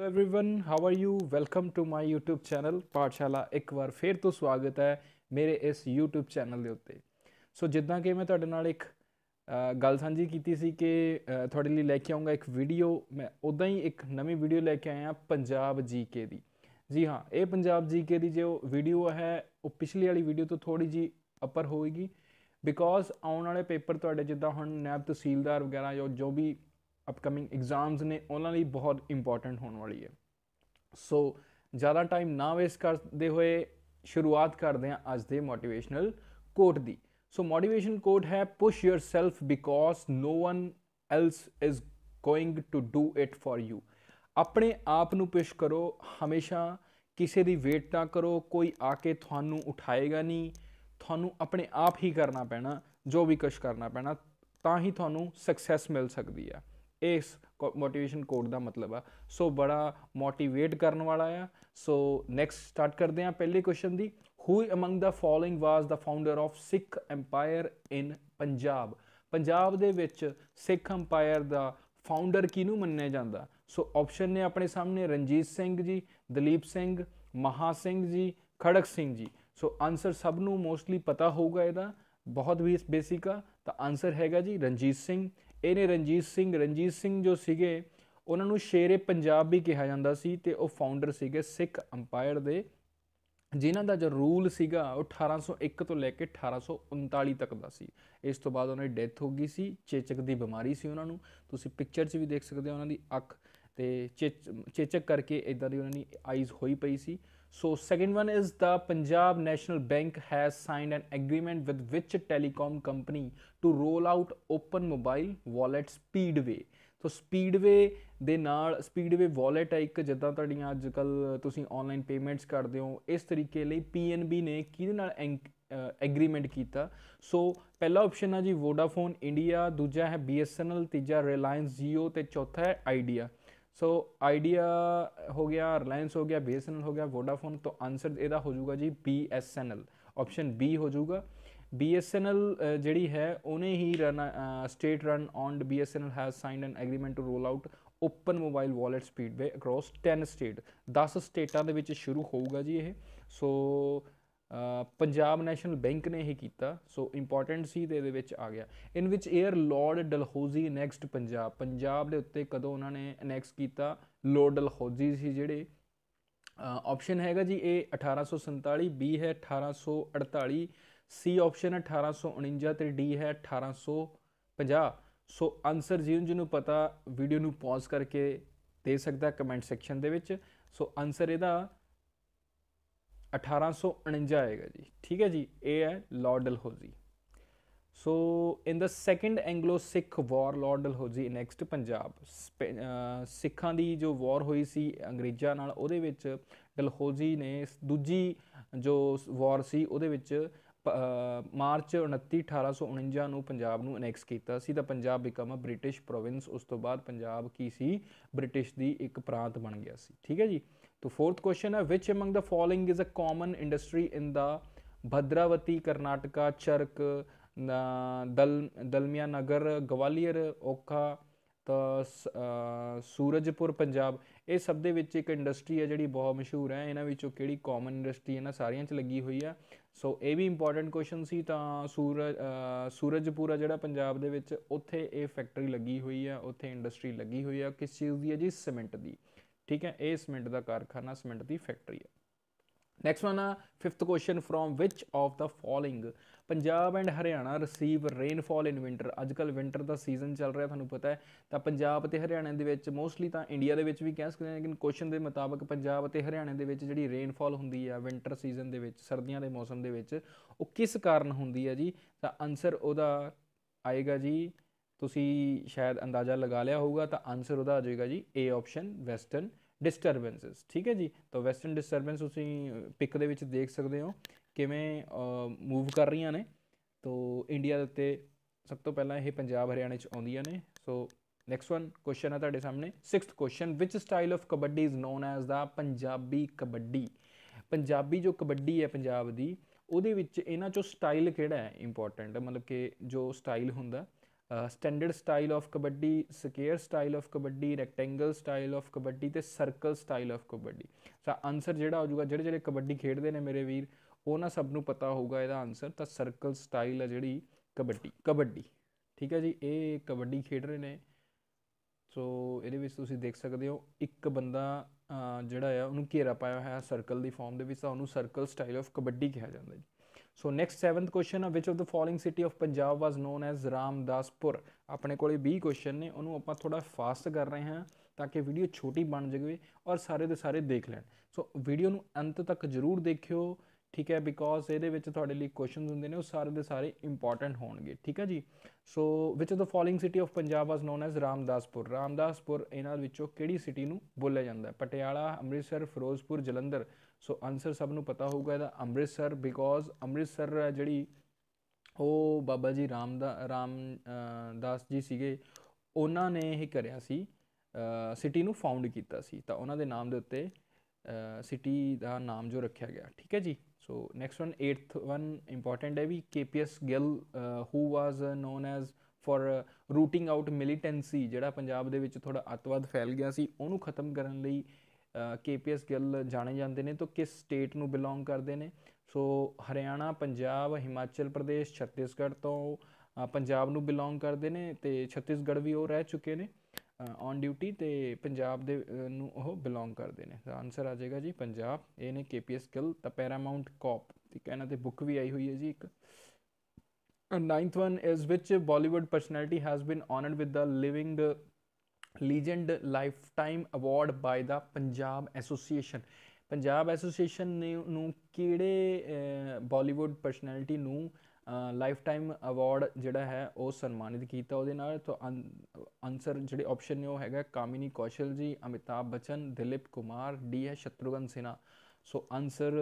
So everyone how are you welcome to my YouTube channel Pathshala ਇੱਕ ਵਾਰ ਫੇਰ ਤੋਂ ਸਵਾਗਤ ਹੈ ਮੇਰੇ ਇਸ YouTube ਚੈਨਲ ਦੇ ਉੱਤੇ ਸੋ ਜਿੱਦਾਂ ਕਿ ਮੈਂ ਤੁਹਾਡੇ ਨਾਲ ਇੱਕ ਗੱਲ ਸਾਂਝੀ ਕੀਤੀ ਸੀ ਕਿ ਤੁਹਾਡੇ ਲਈ ਲੈ ਕੇ ਆਉਂਗਾ ਇੱਕ ਵੀਡੀਓ ਮੈਂ ਉਦਾਂ ਹੀ ਇੱਕ ਨਵੀਂ ਵੀਡੀਓ ਲੈ ਕੇ ਆਇਆ ਪੰਜਾਬ ਜੀਕੇ ਦੀ ਜੀ ਹਾਂ ਇਹ ਪੰਜਾਬ ਜੀਕੇ ਦੀ ਜੋ ਵੀਡੀਓ ਹੈ ਉਹ ਪਿਛਲੀ ਵਾਲੀ ਵੀਡੀਓ ਤੋਂ ਥੋੜੀ ਜੀ ਅਪਰ ਹੋਏਗੀ ਬਿਕੋਜ਼ ਆਉਣ ਵਾਲੇ ਪੇਪਰ ਤੁਹਾਡੇ ਜਿੱਦਾਂ ਹੁਣ ਨੈਬ ਤਹਿਸੀਲਦਾਰ ਵਗੈਰਾ ਜੋ ਵੀ ਅਪਕਮਿੰਗ ਐਗਜ਼ਾਮਸ ਨੇ ਉਹਨਾਂ ਲਈ ਬਹੁਤ ਇੰਪੋਰਟੈਂਟ ਹੋਣ ਵਾਲੀ ਹੈ ਸੋ ਜ਼ਿਆਦਾ ਟਾਈਮ ਨਾ ਵੇਸਟ ਕਰਦੇ ਹੋਏ ਸ਼ੁਰੂਆਤ ਕਰਦੇ ਹਾਂ ਅੱਜ ਦੇ ਮੋਟੀਵੇਸ਼ਨਲ ਕੋਟ ਦੀ ਸੋ ਮੋਟੀਵੇਸ਼ਨ ਕੋਟ ਹੈ push yourself because no one else is going to do it for you ਆਪਣੇ ਆਪ ਨੂੰ ਪੁਸ਼ ਕਰੋ ਹਮੇਸ਼ਾ ਕਿਸੇ ਦੀ ਵੇਟ ਨਾ ਕਰੋ ਕੋਈ ਆ ਕੇ ਤੁਹਾਨੂੰ ਉਠਾਏਗਾ ਨਹੀਂ ਤੁਹਾਨੂੰ ਆਪਣੇ ਆਪ ਹੀ ਕਰਨਾ ਪੈਣਾ ਜੋ ਵੀ ਕੁਝ ਕਰਨਾ ਪੈਣਾ ਤਾਂ ਹੀ ਤੁਹਾਨੂੰ ਸਕਸੈਸ ਮਿਲ ਸਕਦੀ ਆ ਇਸ ਮੋਟੀਵੇਸ਼ਨ ਕੋਡ ਦਾ ਮਤਲਬ ਆ ਸੋ ਬੜਾ ਮੋਟੀਵੇਟ ਕਰਨ ਵਾਲਾ ਆ ਸੋ ਨੈਕਸਟ ਸਟਾਰਟ ਕਰਦੇ ਆ ਪਹਿਲੇ ਕੁਐਸਚਨ ਦੀ who among the following was the founder of Sikh empire in Punjab Punjab ਦੇ ਵਿੱਚ ਸਿੱਖ ਐਮਪਾਇਰ ਦਾ ਫਾਊਂਡਰ ਕਿਹਨੂੰ ਮੰਨਿਆ ਜਾਂਦਾ ਸੋ ਆਪਸ਼ਨ ਨੇ ਆਪਣੇ ਸਾਹਮਣੇ ਰਣਜੀਤ ਸਿੰਘ ਜੀ ਦਲੀਪ ਸਿੰਘ ਮਹਾ ਸਿੰਘ ਜੀ ਖੜਕ ਸਿੰਘ ਜੀ ਸੋ ਆਨਸਰ ਸਭ ਨੂੰ ਮੋਸਟਲੀ ਪਤਾ ਹੋਊਗਾ ਇਹਦਾ ਬਹੁਤ ਵੀ ਬੇਸਿਕ ਆ ਤਾਂ ਆਨਸਰ ਹੈਗਾ ਜੀ ਰਣਜੀਤ ਸਿੰਘ ਇਹਨੇ ਰਣਜੀਤ ਸਿੰਘ ਰਣਜੀਤ ਸਿੰਘ ਜੋ ਸੀਗੇ ਉਹਨਾਂ ਨੂੰ ਸ਼ੇਰੇ ਪੰਜਾਬ ਵੀ ਕਿਹਾ ਜਾਂਦਾ ਸੀ ਤੇ ਉਹ ਫਾਊਂਡਰ ਸੀਗੇ ਸਿੱਖ ਅੰਪਾਇਰ ਦੇ ਜਿਨ੍ਹਾਂ ਦਾ ਜੋ ਰੂਲ ਸੀਗਾ ਉਹ 1801 ਤੋਂ ਲੈ ਕੇ 1839 ਤੱਕ ਦਾ ਸੀ ਇਸ ਤੋਂ ਬਾਅਦ ਉਹਨਾਂ ਦੀ ਡੈਥ ਹੋ ਗਈ ਸੀ ਚੇਚਕ ਦੀ ਬਿਮਾਰੀ ਸੀ ਉਹਨਾਂ ਨੂੰ ਤੁਸੀਂ ਪਿਕਚਰ 'ਚ ਵੀ ਦੇਖ ਸਕਦੇ ਹੋ ਉਹਨਾਂ ਦੀ ਅੱਖ ਤੇ ਚੇਚਕ ਕਰਕੇ ਇਦਾਂ ਦੀ ਉਹਨਾਂ ਦੀ ਆਈਜ਼ ਹੋਈ ਪਈ ਸੀ So second one is the Punjab National Bank has signed an agreement with which telecom company to roll out open mobile wallet Speedway. ਸੋ ਸਪੀਡਵੇ ਦੇ ਨਾਲ ਸਪੀਡਵੇ ਵਾਲਟ ਹੈ ਇੱਕ ਜਿੱਦਾਂ ਤੁਹਾਡੀਆਂ ਅੱਜ ਕੱਲ ਤੁਸੀਂ ਆਨਲਾਈਨ ਪੇਮੈਂਟਸ ਕਰਦੇ ਹੋ ਇਸ ਤਰੀਕੇ ਲਈ ਪੀਐਨਬੀ ਨੇ ਕਿਹਦੇ ਨਾਲ ਐਗਰੀਮੈਂਟ ਕੀਤਾ ਸੋ ਪਹਿਲਾ ਆਪਸ਼ਨ ਆ ਜੀ ਵੋਡਾਫੋਨ ਇੰਡੀਆ ਦੂਜਾ ਹੈ BSNL ਤੀਜਾ ਰਿਲਾਇੰਸ Jio ਤੇ ਚੌਥਾ ਹੈ ਆਈਡੀਆ ਸੋ ਆਈਡੀਆ ਹੋ ਗਿਆ ਰਿਲਾਇੰਸ ਹੋ ਗਿਆ ਬੀਐਸਐਨਐਲ ਹੋ ਗਿਆ ਵੋਡਾਫੋਨ ਤੋਂ ਆਨਸਰ ਇਹਦਾ ਹੋ ਜਾਊਗਾ ਜੀ ਬੀਐਸਐਨਐਲ ਆਪਸ਼ਨ ਬੀ ਹੋ ਜਾਊਗਾ BSNL ਜਿਹੜੀ ਹੈ ਉਹਨੇ ਹੀ state run on BSNL has signed an agreement to roll out open mobile VoLTE speedway across 10 state 10 ਸਟੇਟਾਂ ਦੇ ਵਿੱਚ ਸ਼ੁਰੂ ਹੋਊਗਾ ਜੀ ਇਹ ਸੋ ਪੰਜਾਬ ਨੈਸ਼ਨਲ ਬੈਂਕ ਨੇ ਇਹ ਕੀਤਾ ਸੋ ਇੰਪੋਰਟੈਂਟ ਸੀ ਤੇ ਇਹਦੇ ਵਿੱਚ ਆ ਗਿਆ ਇਨ ਵਿੱਚ 에ਅਰ lord Dalhousie next Punjab Punjab ਦੇ ਉੱਤੇ ਕਦੋਂ ਉਹਨਾਂ ਨੇ ਅਨੈਕਸ ਕੀਤਾ ਲਾਰਡ ਡਲਹੋਜ਼ੀ ਸੀ ਜਿਹੜੇ ਆਪਸ਼ਨ ਹੈਗਾ ਜੀ ਇਹ 1847 ਬੀ ਹੈ 1848 ਸੀ ਆਪਸ਼ਨ 1849 ਤੇ ਡੀ ਹੈ 1850 ਸੋ ਆਨਸਰ ਜਿਹਨੂੰ ਜਿਹਨੂੰ ਪਤਾ ਵੀਡੀਓ ਨੂੰ ਪੌਜ਼ ਕਰਕੇ ਦੇ ਸਕਦਾ ਕਮੈਂਟ ਸੈਕਸ਼ਨ ਦੇ ਵਿੱਚ ਸੋ ਆਨਸਰ ਇਹਦਾ 1849 ਆਏਗਾ ਜੀ ਠੀਕ ਹੈ ਜੀ ਇਹ ਹੈ Lord Dalhousie so in the second Anglo Sikh war Lord Dalhousie annexed Punjab ਸਿੱਖਾਂ ਦੀ ਜੋ ਵਾਰ ਹੋਈ ਸੀ ਅੰਗਰੇਜ਼ਾਂ ਨਾਲ ਉਹਦੇ ਵਿੱਚ ਡਲਹੋਜੀ ਨੇ ਦੂਜੀ ਜੋ ਵਾਰ ਸੀ ਉਹਦੇ ਵਿੱਚ ਮਾਰਚ 29 1849 ਨੂੰ ਪੰਜਾਬ ਨੂੰ ਅਨੈਕਸ ਕੀਤਾ ਸੀ ਤਾਂ Punjab became a British province ਉਸ ਤੋਂ ਬਾਅਦ ਪੰਜਾਬ ਕੀ ਸੀ ਬ੍ਰਿਟਿਸ਼ ਦੀ ਇੱਕ ਪ੍ਰਾਂਤ ਬਣ ਗਿਆ ਸੀ ਠੀਕ ਹੈ ਜੀ ਤਾਂ ਫੋਰਥ ਕੁਐਸਚਨ ਹੈ which among the following is a common industry in the Bhadravati Karnataka ਚਰਕ ਦਲ ਦਲਮਿਆ ਨਗਰ ਗਵਾਲੀਅਰ ਓਖਾ ਤਾਂ ਸੂਰਜਪੁਰ ਪੰਜਾਬ ਇਹ ਸਭ ਦੇ ਵਿੱਚ ਇੱਕ ਇੰਡਸਟਰੀ ਹੈ ਜਿਹੜੀ ਬਹੁਤ ਮਸ਼ਹੂਰ ਹੈ ਇਹਨਾਂ ਵਿੱਚੋਂ ਕਿਹੜੀ ਕਾਮਨ ਇੰਡਸਟਰੀ ਇਹਨਾਂ ਸਾਰੀਆਂ 'ਚ ਲੱਗੀ ਹੋਈ ਆ ਸੋ ਇਹ ਵੀ ਇੰਪੋਰਟੈਂਟ ਕੁਐਸਚਨ ਸੀ ਤਾਂ ਸੂਰਜ ਸੂਰਜਪੁਰ ਜਿਹੜਾ ਪੰਜਾਬ ਦੇ ਵਿੱਚ ਉੱਥੇ ਇਹ ਫੈਕਟਰੀ ਲੱਗੀ ਹੋਈ ਆ ਉੱਥੇ ਇੰਡਸਟਰੀ ਲੱਗੀ ਹੋਈ ਆ ਕਿਸ ਚੀਜ਼ ਦੀ ਹੈ ਜੀ ਸਿਮੈਂਟ ਦੀ ਠੀਕ ਹੈ ਇਹ ਸਿਮੈਂਟ ਦਾ ਕਾਰਖਾਨਾ ਸਿਮੈਂਟ ਦੀ ਫੈਕਟਰੀ ਹੈ ਨੈਕਸਟ ਵਨ ਆ fifth question from which of the following Punjab and Haryana receive rainfall in winter ਅੱਜ ਕੱਲ ਵਿంటర్ ਦਾ ਸੀਜ਼ਨ ਚੱਲ ਰਿਹਾ ਤੁਹਾਨੂੰ ਪਤਾ ਹੈ ਤਾਂ ਪੰਜਾਬ ਤੇ ਹਰਿਆਣਾ ਦੇ ਵਿੱਚ ਮੋਸਟਲੀ ਤਾਂ ਇੰਡੀਆ ਦੇ ਵਿੱਚ ਵੀ ਕਹਿ ਸਕਦੇ ਹਾਂ ਲੇਕਿਨ ਕੁਐਸਚਨ ਦੇ ਮੁਤਾਬਕ ਪੰਜਾਬ ਤੇ ਹਰਿਆਣਾ ਦੇ ਵਿੱਚ ਜਿਹੜੀ ਰੇਨਫਾਲ ਹੁੰਦੀ ਆ ਵਿంటర్ ਸੀਜ਼ਨ ਦੇ ਵਿੱਚ ਸਰਦੀਆਂ ਦੇ ਮੌਸਮ ਦੇ ਵਿੱਚ ਉਹ ਕਿਸ ਕਾਰਨ ਹੁੰਦੀ ਆ ਜੀ ਤਾਂ ਆਨਸਰ ਉਹਦਾ ਆਏਗਾ ਜੀ ਤੁਸੀਂ ਸ਼ਾਇਦ ਅੰਦਾਜ਼ਾ ਲਗਾ ਲਿਆ ਹੋਊਗਾ ਤਾਂ ਆਨਸਰ ਉਹਦਾ ਆ ਜਾਏਗਾ ਜੀ A ਆਪਸ਼ਨ ਵੈਸਟਰਨ ਡਿਸਟਰਬੈਂਸਸ ਠੀਕ ਹੈ ਜੀ ਤਾਂ ਵੈਸਟਰਨ ਡਿਸਟਰਬੈਂਸ ਤੁਸੀਂ ਪਿਕ ਦੇ ਵਿੱਚ ਦੇਖ ਸਕਦੇ ਹੋ ਕਿਵੇਂ ਮੂਵ ਕਰ ਰਹੀਆਂ ਨੇ ਤੋ ਇੰਡੀਆ ਦੇ ਉੱਤੇ ਸਭ ਤੋਂ ਪਹਿਲਾਂ ਇਹ ਪੰਜਾਬ ਹਰਿਆਣੇ ਚ ਆਉਂਦੀਆਂ ਨੇ ਸੋ ਨੈਕਸਟ ਵਨ ਕੁਐਸਚਨ ਹੈ ਤੁਹਾਡੇ ਸਾਹਮਣੇ 6th question which style of kabaddi is known as the Punjabi kabaddi Punjabi ਜੋ ਕਬੱਡੀ ਹੈ ਪੰਜਾਬ ਦੀ ਉਹਦੇ ਵਿੱਚ ਇਹਨਾਂ ਚੋਂ ਸਟਾਈਲ ਕਿਹੜਾ ਹੈ ਇੰਪੋਰਟੈਂਟ ਮਤਲਬ ਕਿ ਜੋ ਸਟਾਈਲ ਹੁੰਦਾ standard style of kabaddi square style of kabaddi rectangle style of kabaddi ਤੇ ਸਰਕਲ ਸਟਾਈਲ ਆਫ ਕਬੱਡੀ ਸਾ ਆਨਸਰ ਜਿਹੜਾ ਹੋ ਜਾਊਗਾ ਜਿਹੜੇ ਜਿਹੜੇ ਕਬੱਡੀ ਖੇਡਦੇ ਨੇ ਮੇਰੇ ਵੀਰ ਉਹਨਾਂ ਸਭ ਨੂੰ ਪਤਾ ਹੋਊਗਾ ਇਹਦਾ ਆਨਸਰ ਤਾਂ ਸਰਕਲ ਸਟਾਈਲ ਹੈ ਜਿਹੜੀ ਕਬੱਡੀ ਕਬੱਡੀ ਠੀਕ ਹੈ ਜੀ ਇਹ ਕਬੱਡੀ ਖੇਡ ਰਹੇ ਨੇ ਸੋ ਇਹਦੇ ਵਿੱਚ ਤੁਸੀਂ ਦੇਖ ਸਕਦੇ ਹੋ ਇੱਕ ਬੰਦਾ ਜਿਹੜਾ ਆ ਉਹਨੂੰ ਘੇਰਾ ਪਾਇਆ ਹੋਇਆ ਸਰਕਲ ਦੀ ਫਾਰਮ ਦੇ ਵਿੱਚ ਤਾਂ ਉਹਨੂੰ ਸਰਕਲ ਸਟਾਈਲ ਆਫ ਕਬੱਡੀ ਕਿਹਾ ਜਾਂਦਾ ਜੀ ਸੋ ਨੈਕਸਟ 7th ਕੁਐਸਚਨ ਆ which of the following city of Punjab was known as Ramdaspur ਆਪਣੇ ਕੋਲੇ 20 ਕੁਐਸਚਨ ਨੇ ਉਹਨੂੰ ਆਪਾਂ ਥੋੜਾ ਫਾਸਟ ਕਰ ਰਹੇ ਹਾਂ ਤਾਂ ਕਿ ਵੀਡੀਓ ਛੋਟੀ ਬਣ ਜਾਵੇ ਔਰ ਸਾਰੇ ਦੇ ਸਾਰੇ ਦੇਖ ਲੈਣ ਸੋ ਵੀਡੀਓ ਨੂੰ ਅੰਤ ਤੱਕ ਜ਼ਰੂਰ ਦੇਖਿਓ ਠੀਕ ਹੈ ਬਿਕੋਜ਼ ਇਹਦੇ ਵਿੱਚ ਤੁਹਾਡੇ ਲਈ ਕੁਐਸਚਨਸ ਹੁੰਦੇ ਨੇ ਉਹ ਸਾਰੇ ਦੇ ਸਾਰੇ ਇੰਪੋਰਟੈਂਟ ਹੋਣਗੇ ਠੀਕ ਹੈ ਜੀ so which of the following city of Punjab was known as Ramdaspur Ramdaspur ਇਹਨਾਂ ਵਿੱਚੋਂ ਕਿਹੜੀ ਸਿਟੀ ਨੂੰ ਬੋਲਿਆ ਜਾਂਦਾ ਹੈ ਪਟਿਆਲਾ ਅੰਮ੍ਰਿਤਸਰ ਫਿਰੋਜ਼ਪੁਰ ਜਲੰਧਰ ਸੋ ਆਨਸਰ ਸਭ ਨੂੰ ਪਤਾ ਹੋਊਗਾ ਇਹਦਾ ਅੰਮ੍ਰਿਤਸਰ ਬਿਕੋਜ਼ ਅੰਮ੍ਰਿਤਸਰ ਜਿਹੜੀ ਉਹ ਬਾਬਾ ਜੀ ਰਾਮ ਦਾ ਰਾਮ ਦਾਸ ਜੀ ਸੀਗੇ ਉਹਨਾਂ ਨੇ ਇਹ ਕਰਿਆ ਸੀ ਸਿਟੀ ਨੂੰ ਫਾਊਂਡ ਕੀਤਾ ਸੀ ਤਾਂ ਉਹਨਾਂ ਦੇ ਨਾਮ ਦੇ ਉੱਤੇ ਸਿਟੀ ਦਾ ਨਾਮ ਜੋ ਰੱਖਿਆ ਗਿਆ ਠੀਕ ਹੈ ਜੀ so next one 8th one important ਹੈ ਵੀ KPS Gill who was known as for rooting out militancy ਜਿਹੜਾ ਪੰਜਾਬ ਦੇ ਵਿੱਚ ਥੋੜਾ ਅਤਵਾਦ ਫੈਲ ਗਿਆ ਸੀ ਉਹਨੂੰ ਖਤਮ ਕਰਨ ਲਈ ਕੇਪੀਐਸ ਗਿੱਲ ਜਾਣੇ ਜਾਂਦੇ ਨੇ ਤਾਂ ਕਿਸ ਸਟੇਟ ਨੂੰ ਬਿਲੋਂਗ ਕਰਦੇ ਨੇ ਸੋ ਹਰਿਆਣਾ ਪੰਜਾਬ ਹਿਮਾਚਲ ਪ੍ਰਦੇਸ਼ ਛੱਤੀਸਗੜ੍ਹ ਤੋਂ ਪੰਜਾਬ ਨੂੰ ਬਿਲੋਂਗ ਕਰਦੇ ਨੇ ਤੇ ਛੱਤੀਸਗੜ੍ਹ ਵੀ ਉਹ ਰਹਿ ਚੁੱਕੇ ਨੇ ਔਨ ਡਿਊਟੀ ਤੇ ਪੰਜਾਬ ਦੇ ਨੂੰ ਉਹ ਬਿਲੋਂਗ ਕਰਦੇ ਨੇ ਤਾਂ ਆਨਸਰ ਆ ਜਾਏਗਾ ਜੀ ਪੰਜਾਬ ਇਹ ਨੇ ਕੇਪੀਐਸ ਗਿੱਲ ਤਾਂ ਪੈਰਾਮਾਉਂਟ ਕਾਪ ਠੀਕ ਹੈ ਨਾ ਤੇ ਬੁੱਕ ਵੀ ਆਈ ਹੋਈ ਹੈ ਜੀ ਇੱਕ ninth one is which Bollywood personality has been honoured with the living legend lifetime award by the Punjab association Punjab association ਨੇ ਨੂੰ ਕਿਹੜੇ ਬਾਲੀਵੁੱਡ ਪਰਸਨੈਲਿਟੀ ਨੂੰ ਲਾਈਫ ਟਾਈਮ ਅਵਾਰਡ ਜਿਹੜਾ ਹੈ ਉਹ ਸਨਮਾਨਿਤ ਕੀਤਾ ਉਹਦੇ ਨਾਲ ਤਾਂ ਆਨਸਰ ਜਿਹੜੇ ਆਪਸ਼ਨ ਨੇ ਉਹ ਹੈਗਾ ਕਾਮਿਨੀ ਕੌਸ਼ਲ ਜੀ ਅਮਿਤਾਬ ਬਚਨ ਦਿਲੀਪ ਕੁਮਾਰ ਡੀ ਐ ਸ਼ਤਰੂਗਨ ਸਿਨਾ ਸੋ ਆਨਸਰ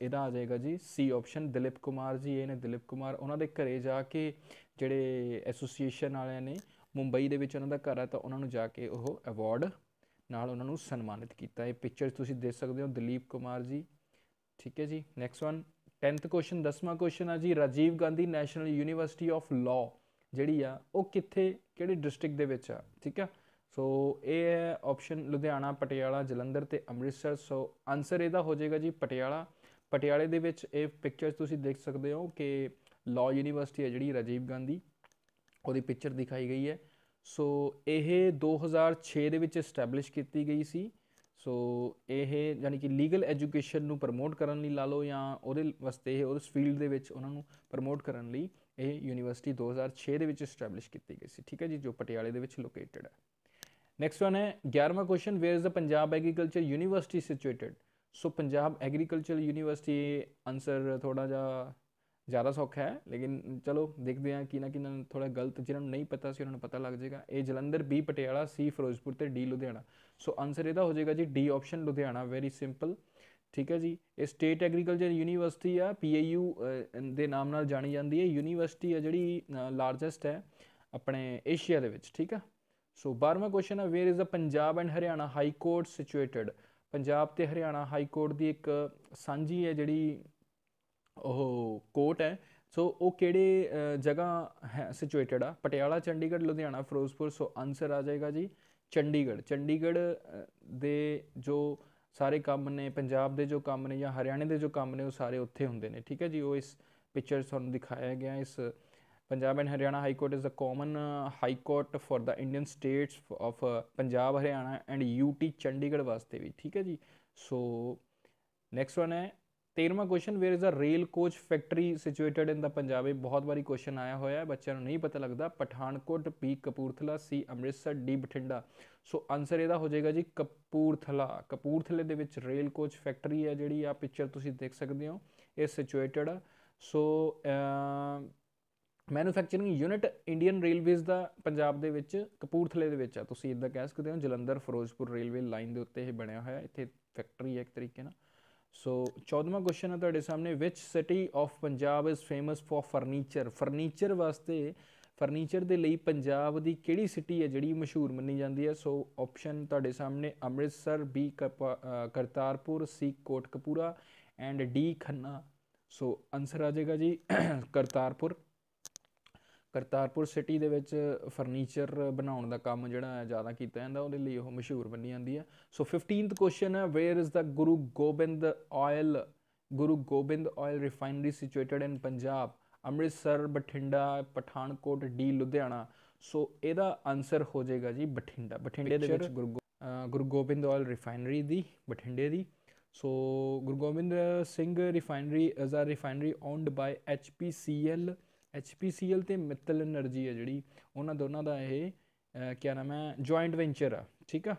ਇਹਦਾ ਆ ਜਾਏਗਾ ਜੀ ਸੀ ਆਪਸ਼ਨ ਦਿਲੀਪ ਕੁਮਾਰ ਜੀ ਇਹ ਨੇ ਦਿਲੀਪ ਕੁਮਾਰ ਉਹਨਾਂ ਦੇ ਘਰੇ ਜਾ ਕੇ ਜਿਹੜੇ ਐਸੋਸੀਏਸ਼ਨ ਵਾਲਿਆਂ ਨੇ ਮੁੰਬਈ ਦੇ ਵਿੱਚ ਉਹਨਾਂ ਦਾ ਘਰ ਹੈ ਤਾਂ ਉਹਨਾਂ ਨੂੰ ਜਾ ਕੇ ਉਹ ਅਵਾਰਡ ਨਾਲ ਉਹਨਾਂ ਨੂੰ ਸਨਮਾਨਿਤ ਕੀਤਾ ਇਹ ਪਿਕਚਰ ਤੁਸੀਂ ਦੇਖ ਸਕਦੇ ਹੋ ਦਲੀਪ ਕੁਮਾਰ ਜੀ ਠੀਕ ਹੈ ਜੀ ਨੈਕਸਟ ਵਨ 10th ਕੁਐਸਚਨ 10ਵਾਂ ਕੁਐਸਚਨ ਆ ਜੀ Rajiv Gandhi national university of law ਜਿਹੜੀ ਆ ਉਹ ਕਿੱਥੇ ਕਿਹੜੇ ਡਿਸਟ੍ਰਿਕਟ ਦੇ ਵਿੱਚ ਆ ਠੀਕ ਆ ਸੋ ਇਹ ਹੈ ਆਪਸ਼ਨ ਲੁਧਿਆਣਾ ਪਟਿਆਲਾ ਜਲੰਧਰ ਤੇ ਅੰਮ੍ਰਿਤਸਰ ਸੋ ਆਨਸਰ ਇਹਦਾ ਹੋ ਜਾਏਗਾ ਜੀ ਪਟਿਆਲਾ ਪਟਿਆਲੇ ਦੇ ਵਿੱਚ ਇਹ ਪਿਕਚਰਸ ਤੁਸੀਂ ਦੇਖ ਸਕਦੇ ਹੋ ਕਿ ਲਾਅ ਯੂਨੀਵਰਸਿਟੀ ਹੈ ਜਿਹੜੀ ਰਾਜੀਵ ਗਾਂਧੀ ਉਹਦੀ ਪਿਕਚਰ ਦਿਖਾਈ ਗਈ ਹੈ ਸੋ ਇਹ 2006 ਦੇ ਵਿੱਚ ਐਸਟੈਬਲਿਸ਼ ਕੀਤੀ ਗਈ ਸੀ ਸੋ ਇਹ ਯਾਨੀ ਕਿ ਲੀਗਲ ਐਜੂਕੇਸ਼ਨ ਨੂੰ ਪ੍ਰਮੋਟ ਕਰਨ ਲਈ ਲਾ ਲਓ ਜਾਂ ਉਹਦੇ ਵਾਸਤੇ ਇਹ ਉਸ ਫੀਲਡ ਦੇ ਵਿੱਚ ਉਹਨਾਂ ਨੂੰ ਪ੍ਰਮੋਟ ਕਰਨ ਲਈ ਇਹ ਯੂਨੀਵਰਸਿਟੀ 2006 ਦੇ ਵਿੱਚ ਐਸਟੈਬਲਿਸ਼ ਕੀਤੀ ਗਈ ਸੀ ਠੀਕ ਹੈ ਜੀ ਜੋ ਪਟਿਆਲੇ ਦੇ ਵਿੱਚ ਲੋਕੇਟਡ ਹੈ ਨੈਕਸਟ ਵਨ ਹੈ 11ਵਾਂ question where is the Punjab agriculture university situated so Punjab agriculture university answer ਥੋੜਾ ਜਿਹਾ ਜ਼ਿਆਦਾ ਸੌਖਾ ਹੈ ਲੇਕਿਨ ਚਲੋ ਦੇਖਦੇ ਹਾਂ ਕਿ ਨਾ ਕਿਨਾਂ ਥੋੜਾ ਗਲਤ ਜਿਹਨਾਂ ਨੂੰ ਨਹੀਂ ਪਤਾ ਸੀ ਉਹਨਾਂ ਨੂੰ ਪਤਾ ਲੱਗ ਜਾਏਗਾ ਇਹ ਜਲੰਧਰ ਬੀ ਪਟਿਆਲਾ ਸੀ ਫਿਰੋਜ਼ਪੁਰ ਤੇ ਡੀ ਲੁਧਿਆਣਾ ਸੋ ਆਨਸਰ ਇਹਦਾ ਹੋ ਜਾਏਗਾ ਜੀ D option Ludhiana very simple ਠੀਕ ਹੈ ਜੀ ਇਹ ਸਟੇਟ ਐਗਰੀਕਲਚਰ ਯੂਨੀਵਰਸਿਟੀ ਆ ਪੀਏਯੂ ਦੇ ਨਾਮ ਨਾਲ ਜਾਣੀ ਜਾਂਦੀ ਹੈ ਯੂਨੀਵਰਸਿਟੀ ਆ ਜਿਹੜੀ ਲਾਰਜੈਸਟ ਹੈ ਆਪਣੇ ਏਸ਼ੀਆ ਦੇ ਵਿੱਚ ਠੀਕ ਆ ਸੋ 12ਵਾਂ ਕੁਐਸਚਨ ਆ where is the Punjab and Haryana high court situated Punjab ਤੇ ਹਰਿਆਣਾ ਹਾਈ ਕੋਰਟ ਦੀ ਇੱਕ ਸਾਂਝੀ ਹੈ ਜਿਹੜੀ ਉਹ ਕੋਟ ਹੈ ਸੋ ਉਹ ਕਿਹੜੇ ਜਗ੍ਹਾ ਹੈ ਸਿਚੁਏਟਡ ਆ ਪਟਿਆਲਾ ਚੰਡੀਗੜ੍ਹ ਲੁਧਿਆਣਾ ਫਿਰੋਜ਼ਪੁਰ ਸੋ ਆਨਸਰ ਆ ਜਾਏਗਾ ਜੀ ਚੰਡੀਗੜ੍ਹ ਚੰਡੀਗੜ੍ਹ ਦੇ ਜੋ ਸਾਰੇ ਕੰਮ ਨੇ ਪੰਜਾਬ ਦੇ ਜੋ ਕੰਮ ਨੇ ਜਾਂ ਹਰਿਆਣੇ ਦੇ ਜੋ ਕੰਮ ਨੇ ਉਹ ਸਾਰੇ ਉੱਥੇ ਹੁੰਦੇ ਨੇ ਠੀਕ ਹੈ ਜੀ ਉਹ ਇਸ ਪਿਕਚਰ ਤੁਹਾਨੂੰ ਦਿਖਾਇਆ ਗਿਆ ਇਸ Punjab and Haryana high court is a common high court for the Indian states of Punjab Haryana and UT Chandigarh ਵਾਸਤੇ ਵੀ ਠੀਕ ਹੈ ਜੀ ਸੋ ਨੈਕਸਟ ਵਨ ਹੈ 13ਵਾਂ question where is a rail coach factory situated in the Punjab ਇਹ ਬਹੁਤ ਵਾਰੀ ਕੁਐਸਚਨ ਆਇਆ ਹੋਇਆ ਹੈ ਬੱਚਿਆਂ ਨੂੰ ਨਹੀਂ ਪਤਾ ਲੱਗਦਾ Pathankot B Kapurthala C Amritsar D Bathinda so answer ਇਹਦਾ ਹੋ ਜਾਏਗਾ ਜੀ ਕਪੂਰਥਲਾ ਕਪੂਰਥਲੇ ਦੇ ਵਿੱਚ ਰੇਲ ਕੋਚ ਫੈਕਟਰੀ ਹੈ ਜਿਹੜੀ ਆ ਪਿਕਚਰ ਤੁਸੀਂ ਦੇਖ ਸਕਦੇ ਹੋ ਇਹ situated so manufacturing unit Indian railways ਦਾ ਪੰਜਾਬ ਦੇ ਵਿੱਚ ਕਪੂਰਥਲੇ ਦੇ ਵਿੱਚ ਆ ਤੁਸੀਂ ਇਦਾਂ ਕਹਿ ਸਕਦੇ ਹੋ ਜਲੰਧਰ ਫਿਰੋਜ਼ਪੁਰ ਰੇਲਵੇ ਲਾਈਨ ਦੇ ਉੱਤੇ ਇਹ ਬਣਿਆ ਹੋਇਆ ਇੱਥੇ ਫੈਕਟਰੀ ਹੈ ਇੱਕ ਤਰੀਕੇ ਨਾਲ ਸੋ 14ਵਾਂ ਕੁਐਸਚਨ ਹੈ ਤੁਹਾਡੇ ਸਾਹਮਣੇ which city of Punjab is famous for furniture furniture ਵਾਸਤੇ ਫਰਨੀਚਰ ਦੇ ਲਈ ਪੰਜਾਬ ਦੀ ਕਿਹੜੀ ਸਿਟੀ ਹੈ ਜਿਹੜੀ ਮਸ਼ਹੂਰ ਮੰਨੀ ਜਾਂਦੀ ਹੈ ਸੋ ਆਪਸ਼ਨ ਤੁਹਾਡੇ ਸਾਹਮਣੇ Amritsar B Kartarpur C Kotkapura and D Khanna so answer ਆ ਜਾਏਗਾ ਜੀ ਕਰਤਾਰਪੁਰ ਕਰਤਾਰਪੁਰ ਸਿਟੀ ਦੇ ਵਿੱਚ ਫਰਨੀਚਰ ਬਣਾਉਣ ਦਾ ਕੰਮ ਜਿਹੜਾ ਹੈ ਜ਼ਿਆਦਾ ਕੀਤਾ ਜਾਂਦਾ ਉਹਦੇ ਲਈ ਉਹ ਮਸ਼ਹੂਰ ਬਣੀ ਜਾਂਦੀ ਹੈ ਸੋ 15th ਕੁਐਸਚਨ ਹੈ where is the Guru Gobind oil Guru Gobind oil refinery situated in Punjab Amritsar Bathinda Pathankot D Ludhiana so ਇਹਦਾ ਆਨਸਰ ਹੋ ਜਾਏਗਾ ਜੀ ਬਠਿੰਡਾ ਬਠਿੰਡੇ ਦੇ ਵਿੱਚ ਗੁਰੂ ਗੋਬਿੰਦ ਆਇਲ ਰਿਫਾਈਨਰੀ ਦੀ ਬਠਿੰਡੇ ਦੀ so Guru Gobind Singh refinery is a refinery owned by HPCL HPCL ਤੇ ਮਿੱਤਲ એનર્ਜੀ ਹੈ ਜਿਹੜੀ ਉਹਨਾਂ ਦੋਨਾਂ ਦਾ ਇਹ ਕੀ ਨਾਮ ਹੈ ਜੁਆਇੰਟ ਵੈਂਚਰ ਆ ਠੀਕ ਆ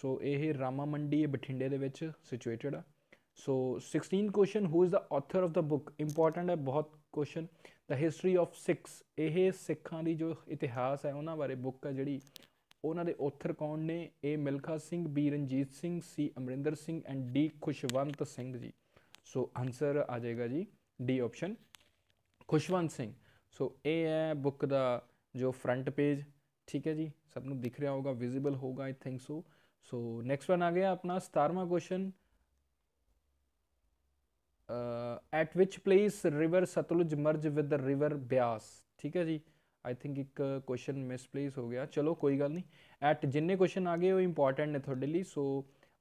ਸੋ ਇਹ ਰਾਮਾ ਮੰਡੀ ਬਠਿੰਡੇ ਦੇ ਵਿੱਚ ਸਿਚੁਏਟਡ ਆ so 16 question who is the author of the book important ਹੈ ਬਹੁਤ question the history of Sikhs ਇਹ ਸਿੱਖਾਂ ਦੀ ਜੋ ਇਤਿਹਾਸ ਹੈ ਉਹਨਾਂ ਬਾਰੇ ਬੁੱਕ ਹੈ ਜਿਹੜੀ ਉਹਨਾਂ ਦੇ ਆਥਰ ਕੌਣ ਨੇ ਇਹ Milkha Singh B Ranjit Singh C Amarinder Singh and D Khushwant Singh ji so answer ਆ ਜਾਏਗਾ ਜੀ D option Khushwant Singh so ਇਹ ਹੈ ਬੁੱਕ ਦਾ ਜੋ ਫਰੰਟ ਪੇਜ ਠੀਕ ਹੈ ਜੀ ਸਭ ਨੂੰ ਦਿਖ ਰਿਹਾ ਹੋਗਾ ਵਿਜ਼ੀਬਲ ਹੋਗਾ I think so so next one ਆ ਗਿਆ ਆਪਣਾ 17ਵਾਂ question at which place river Sutlej merge with the river Beas ਠੀਕ ਹੈ ਜੀ ਆਈ ਥਿੰਕ ਇੱਕ ਕੁਐਸਚਨ ਮਿਸਪਲੇਸ ਹੋ ਗਿਆ ਚਲੋ ਕੋਈ ਗੱਲ ਨਹੀਂ ਐਟ ਜਿੰਨੇ ਕੁਐਸਚਨ ਆ ਗਏ ਉਹ ਇੰਪੋਰਟੈਂਟ ਨੇ ਤੁਹਾਡੇ ਲਈ ਸੋ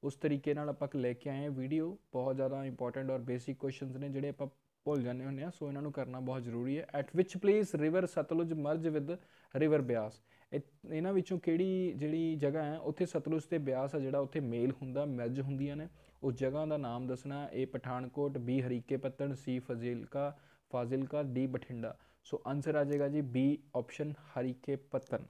ਉਸ ਤਰੀਕੇ ਨਾਲ ਆਪਾਂ ਲੈ ਕੇ ਆਏ ਆ ਵੀਡੀਓ ਬਹੁਤ ਜ਼ਿਆਦਾ ਇੰਪੋਰਟੈਂਟ ਔਰ ਬੇਸਿਕ ਕੁਐਸਚਨਸ ਨੇ ਜਿਹੜੇ ਆਪਾਂ ਭੁੱਲ ਜਾਂਦੇ ਹੁੰਦੇ ਆ ਸੋ ਇਹਨਾਂ ਨੂੰ ਕਰਨਾ ਬਹੁਤ ਜ਼ਰੂਰੀ ਹੈ at which place river Sutlej merge with river Beas ਇਹਨਾਂ ਵਿੱਚੋਂ ਕਿਹੜੀ ਜਿਹੜੀ ਜਗ੍ਹਾ ਹੈ ਉੱਥੇ ਸਤਲੁਜ ਤੇ ਬਿਆਸ ਆ ਜਿਹੜਾ ਉੱਥੇ ਮੇਲ ਹੁੰਦਾ ਮਰਜ ਹੁੰਦੀਆਂ ਨੇ ਉਸ ਜਗ੍ਹਾ ਦਾ ਨਾਮ ਦੱਸਣਾ A Pathankot B Harike Pattan C Fazilka Fazilka D Bathinda so answer ਆ ਜਾਏਗਾ ਜੀ B option Harike Pattan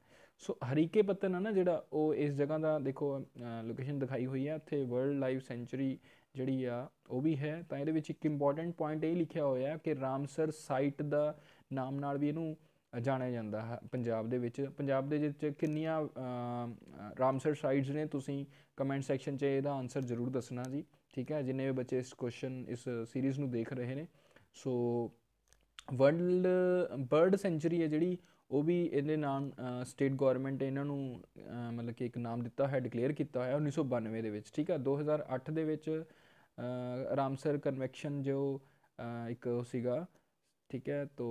so Harike Pattan ਆ ਨਾ ਜਿਹੜਾ ਉਹ ਇਸ ਜਗ੍ਹਾ ਦਾ ਦੇਖੋ ਲੋਕੇਸ਼ਨ ਦਿਖਾਈ ਹੋਈ ਹੈ ਉੱਥੇ ਵਰਲਡ ਲਾਈਫ ਸੈਂਚਰੀ ਜਿਹੜੀ ਆ ਉਹ ਵੀ ਹੈ ਤਾਂ ਇਹਦੇ ਵਿੱਚ ਇੱਕ ਇੰਪੋਰਟੈਂਟ ਪੁਆਇੰਟ ਇਹ ਲਿਖਿਆ ਹੋਇਆ ਕਿ ਰਾਮਸਰ ਸਾਈਟ ਦਾ ਨਾਮ ਨਾਲ ਵੀ ਇਹਨੂੰ ਜਾਣਿਆ ਜਾਂਦਾ ਹੈ ਪੰਜਾਬ ਦੇ ਵਿੱਚ ਪੰਜਾਬ ਦੇ ਵਿੱਚ ਕਿੰਨੀਆਂ ਰਾਮਸਰ ਸਾਈਟਸ ਨੇ ਤੁਸੀਂ ਕਮੈਂਟ ਸੈਕਸ਼ਨ 'ਚ ਇਹਦਾ ਆਨਸਰ ਜ਼ਰੂਰ ਦੱਸਣਾ ਜੀ ਠੀਕ ਹੈ ਜਿੰਨੇ ਵੀ ਬੱਚੇ ਇਸ ਕੁਐਸਚਨ ਇਸ ਸੀਰੀਜ਼ ਨੂੰ ਦੇਖ ਰਹੇ ਨੇ ਸੋ ਵਰਲਡ ਬਰਡ ਸੈਂਚਰੀ ਹੈ ਜਿਹੜੀ ਉਹ ਵੀ ਇਹਦੇ ਨਾਮ ਸਟੇਟ ਗਵਰਨਮੈਂਟ ਇਹਨਾਂ ਨੂੰ ਮਤਲਬ ਕਿ ਇੱਕ ਨਾਮ ਦਿੱਤਾ ਹੈ ਡਿਕਲੇਅਰ ਕੀਤਾ ਹੋਇਆ 1992 ਦੇ ਵਿੱਚ ਠੀਕ ਆ 2008 ਦੇ ਵਿੱਚ ਰਾਮਸਰ ਕਨਵੈਕਸ਼ਨ ਜੋ ਇੱਕ ਸੀਗਾ ਠੀਕ ਹੈ ਤੋਂ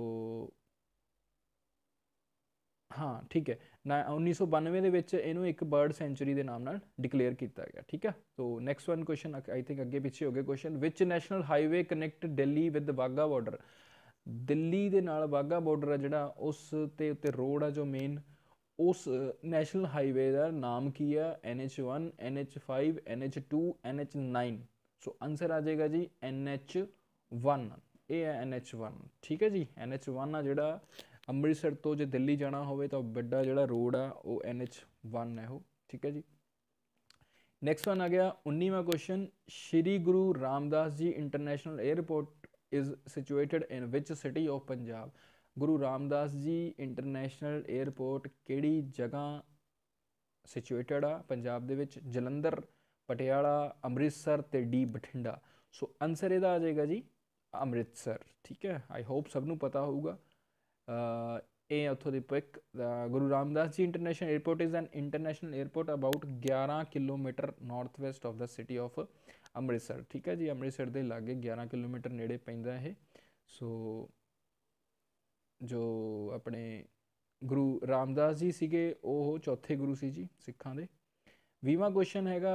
ਹਾਂ ਠੀਕ ਹੈ 1992 ਦੇ ਵਿੱਚ ਇਹਨੂੰ ਇੱਕ ਬਰਡ ਸੈਂਚਰੀ ਦੇ ਨਾਮ ਨਾਲ ਡਿਕਲੇਅਰ ਕੀਤਾ ਗਿਆ ਠੀਕ ਹੈ so next one question I think ਅੱਗੇ ਪਿੱਛੇ ਹੋ question which national highway connect Delhi with Wagah border Delhi ਦੇ ਨਾਲ ਵਾਗਾ ਬਾਰਡਰ ਆ ਜਿਹੜਾ ਉਸ ਤੇ ਉੱਤੇ ਰੋਡ ਆ ਜੋ ਮੇਨ ਉਸ ਨੈਸ਼ਨਲ ਹਾਈਵੇ ਦਾ ਨਾਮ ਕੀ ਆ NH1 NH5 NH2 NH9 ਸੋ ਆਨਸਰ ਆ ਜਾਏਗਾ ਜੀ NH1 ਇਹ ਹੈ NH1 ਠੀਕ ਹੈ ਜੀ NH1 ਆ ਜਿਹੜਾ ਅੰਮ੍ਰਿਤਸਰ ਤੋਂ ਜੇ ਦਿੱਲੀ ਜਾਣਾ ਹੋਵੇ ਤਾਂ ਵੱਡਾ ਜਿਹੜਾ ਰੋਡ ਆ ਉਹ NH1 ਹੈ ਉਹ ਠੀਕ ਹੈ ਜੀ ਨੈਕਸਟ ਵਨ ਆ ਗਿਆ 19ਵਾਂ question Shri Guru Ramdas ji international airport is situated in which city of Punjab? Guru Ramdas ji International Airport ਕਿਹੜੀ ਜਗ੍ਹਾ situated ਆ ਪੰਜਾਬ ਦੇ ਵਿੱਚ ਜਲੰਧਰ ਪਟਿਆਲਾ ਅੰਮ੍ਰਿਤਸਰ ਤੇ ਡੀ ਬਠਿੰਡਾ ਸੋ ਆਨਸਰ ਇਹਦਾ ਆ ਜਾਏਗਾ ਜੀ ਅੰਮ੍ਰਿਤਸਰ ਠੀਕ ਹੈ ਆਈ ਹੋਪ ਸਭ ਨੂੰ ਪਤਾ ਹੋਊਗਾ ਇਹ ਉੱਥੋਂ ਦੀ pick Guru Ramdas ji international airport is an international airport about 11 kilometre north west of the city of Amritsar ਠੀਕ ਹੈ ਜੀ ਅੰਮ੍ਰਿਤਸਰ ਦੇ ਲਾਗੇ 11 ਕਿਲੋਮੀਟਰ ਨੇੜੇ ਪੈਂਦਾ ਇਹ ਸੋ ਜੋ ਆਪਣੇ ਗੁਰੂ ਰਾਮਦਾਸ ਜੀ ਸੀਗੇ ਉਹ ਚੌਥੇ ਗੁਰੂ ਸੀ ਜੀ ਸਿੱਖਾਂ ਦੇ 20ਵਾਂ ਕੁਐਸਚਨ ਹੈਗਾ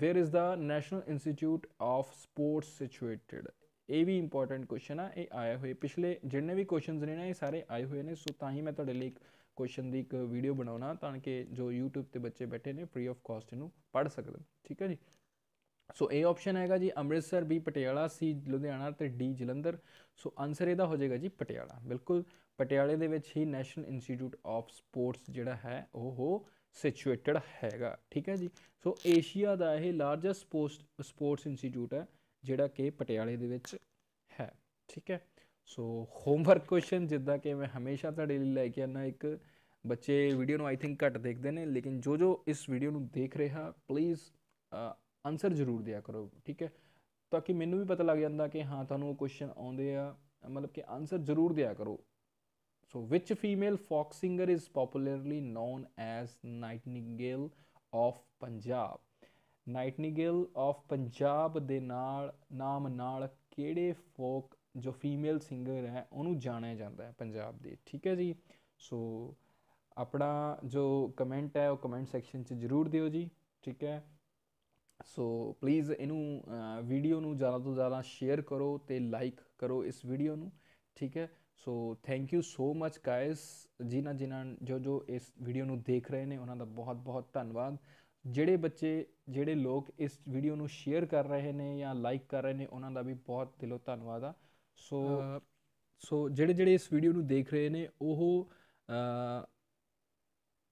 where is the national institute of sports situated ਇਹ ਵੀ ਇੰਪੋਰਟੈਂਟ ਕੁਐਸਚਨ ਆ ਇਹ ਆਇਆ ਹੋਏ ਪਿਛਲੇ ਜਿੰਨੇ ਵੀ ਕੁਐਸਚਨਸ ਨੇ ਨਾ ਇਹ ਸਾਰੇ ਆਏ ਹੋਏ ਨੇ ਸੋ ਤਾਂ ਹੀ ਮੈਂ ਤੁਹਾਡੇ ਲਈ ਇੱਕ ਕੁਐਸਚਨ ਦੀ ਇੱਕ ਵੀਡੀਓ ਬਣਾਉਣਾ ਤਾਂ ਕਿ ਜੋ YouTube ਤੇ ਬੱਚੇ ਬੈਠੇ ਨੇ ਫ੍ਰੀ ਆਫ ਕਾਸਟ ਇਹਨੂੰ ਪੜ੍ਹ ਸਕਣ ਠੀਕ ਹੈ ਜੀ ਸੋ A ਆਪਸ਼ਨ ਹੈਗਾ ਜੀ ਅੰਮ੍ਰਿਤਸਰ B ਪਟਿਆਲਾ C ਲੁਧਿਆਣਾ ਤੇ D ਜਲੰਧਰ ਸੋ ਆਨਸਰ ਇਹਦਾ ਹੋ ਜਾਏਗਾ ਜੀ ਪਟਿਆਲਾ ਬਿਲਕੁਲ ਪਟਿਆਲੇ ਦੇ ਵਿੱਚ ਹੀ ਨੈਸ਼ਨਲ ਇੰਸਟੀਚਿਊਟ ਆਫ ਸਪੋਰਟਸ ਜਿਹੜਾ ਹੈ ਉਹ ਸਿਚੁਏਟਡ ਹੈਗਾ ਠੀਕ ਹੈ ਜੀ ਸੋ ਏਸ਼ੀਆ ਦਾ ਇਹ ਲਾਰਜੈਸਟ ਸਪੋਰਟਸ ਸਪੋਰਟਸ ਇੰਸਟੀਚਿਊਟ ਹੈ ਜਿਹੜਾ ਕਿ ਪਟਿਆਲੇ ਦੇ ਵਿੱਚ ਹੈ ਠੀਕ ਹੈ ਸੋ ਹੋਮਵਰਕ ਕੁਐਸਚਨ ਜਿੱਦਾਂ ਕਿ ਮੈਂ ਹਮੇਸ਼ਾ ਤੁਹਾਡੇ ਲਈ ਲੈ ਕੇ ਆਣਾ ਇੱਕ ਬੱਚੇ ਵੀਡੀਓ ਨੂੰ ਆਈ ਥਿੰਕ ਘੱਟ ਦੇਖਦੇ ਨੇ ਲੇਕਿਨ ਜੋ ਜੋ ਇਸ ਵੀਡੀਓ ਨੂੰ ਦੇਖ ਰਿਹਾ ਪਲੀਜ਼ ਆਨਸਰ ਜ਼ਰੂਰ ਦਿਆ ਕਰੋ ਠੀਕ ਹੈ ਤਾਂ ਕਿ ਮੈਨੂੰ ਵੀ ਪਤਾ ਲੱਗ ਜਾਂਦਾ ਕਿ ਹਾਂ ਤੁਹਾਨੂੰ ਉਹ ਕੁਐਸਚਨ ਆਉਂਦੇ ਆ ਮਤਲਬ ਕਿ ਆਨਸਰ ਜ਼ਰੂਰ ਦਿਆ ਕਰੋ so which female folk singer is popularly known as nightingale of Punjab nightingale of Punjab ਦੇ ਨਾਲ ਨਾਮ ਨਾਲ ਕਿਹੜੇ ਫੋਕ ਜੋ ਫੀਮੇਲ ਸਿੰਗਰ ਹੈ ਉਹਨੂੰ ਜਾਣਿਆ ਜਾਂਦਾ ਹੈ ਪੰਜਾਬ ਦੇ ਠੀਕ ਹੈ ਜੀ ਸੋ ਆਪਣਾ ਜੋ ਕਮੈਂਟ ਹੈ ਉਹ ਕਮੈਂਟ ਸੈਕਸ਼ਨ 'ਚ ਜ਼ਰੂਰ ਦਿਓ ਜੀ ਠੀਕ ਹੈ ਸੋ ਪਲੀਜ਼ ਇਹਨੂੰ ਵੀਡੀਓ ਨੂੰ ਜ਼ਿਆਦਾ ਤੋਂ ਜ਼ਿਆਦਾ ਸ਼ੇਅਰ ਕਰੋ ਤੇ ਲਾਈਕ ਕਰੋ ਇਸ ਵੀਡੀਓ ਨੂੰ ਠੀਕ ਹੈ so thank you so much guys ਜਿਨ੍ਹਾਂ ਜਿਨ੍ਹਾਂ ਜੋ ਜੋ ਇਸ ਵੀਡੀਓ ਨੂੰ ਦੇਖ ਰਹੇ ਨੇ ਉਹਨਾਂ ਦਾ ਬਹੁਤ ਬਹੁਤ ਧੰਨਵਾਦ ਜਿਹੜੇ ਬੱਚੇ ਜਿਹੜੇ ਲੋਕ ਇਸ ਵੀਡੀਓ ਨੂੰ ਸ਼ੇਅਰ ਕਰ ਰਹੇ ਨੇ ਜਾਂ ਲਾਈਕ ਕਰ ਰਹੇ ਨੇ ਉਹਨਾਂ ਦਾ ਵੀ ਬਹੁਤ ਦਿਲੋਂ ਧੰਨਵਾਦ ਆ ਸੋ ਸੋ ਜਿਹੜੇ ਜਿਹੜੇ ਇਸ ਵੀਡੀਓ ਨੂੰ ਦੇਖ ਰਹੇ ਨੇ ਉਹ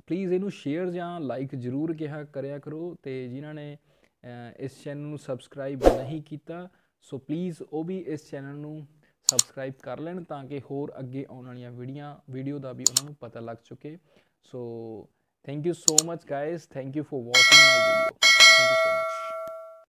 ਪਲੀਜ਼ ਇਹਨੂੰ ਸ਼ੇਅਰ ਜਾਂ ਲਾਈਕ ਜ਼ਰੂਰ ਕਿਹਾ ਕਰਿਆ ਕਰੋ ਤੇ ਜਿਨ੍ਹਾਂ ਨੇ ਇਸ ਚੈਨਲ ਨੂੰ ਸਬਸਕ੍ਰਾਈਬ ਨਹੀਂ ਕੀਤਾ ਸੋ ਪਲੀਜ਼ ਉਹ ਵੀ ਇਸ ਚੈਨਲ ਨੂੰ ਸਬਸਕ੍ਰਾਈਬ ਕਰ ਲੈਣ ਤਾਂ ਕਿ ਹੋਰ ਅੱਗੇ ਆਉਣ ਵਾਲੀਆਂ ਵੀਡੀਆਂ ਵੀਡੀਓ ਦਾ ਵੀ ਉਹਨਾਂ ਨੂੰ ਪਤਾ ਲੱਗ ਚੁੱਕੇ so thank you so much guys thank you for watching my video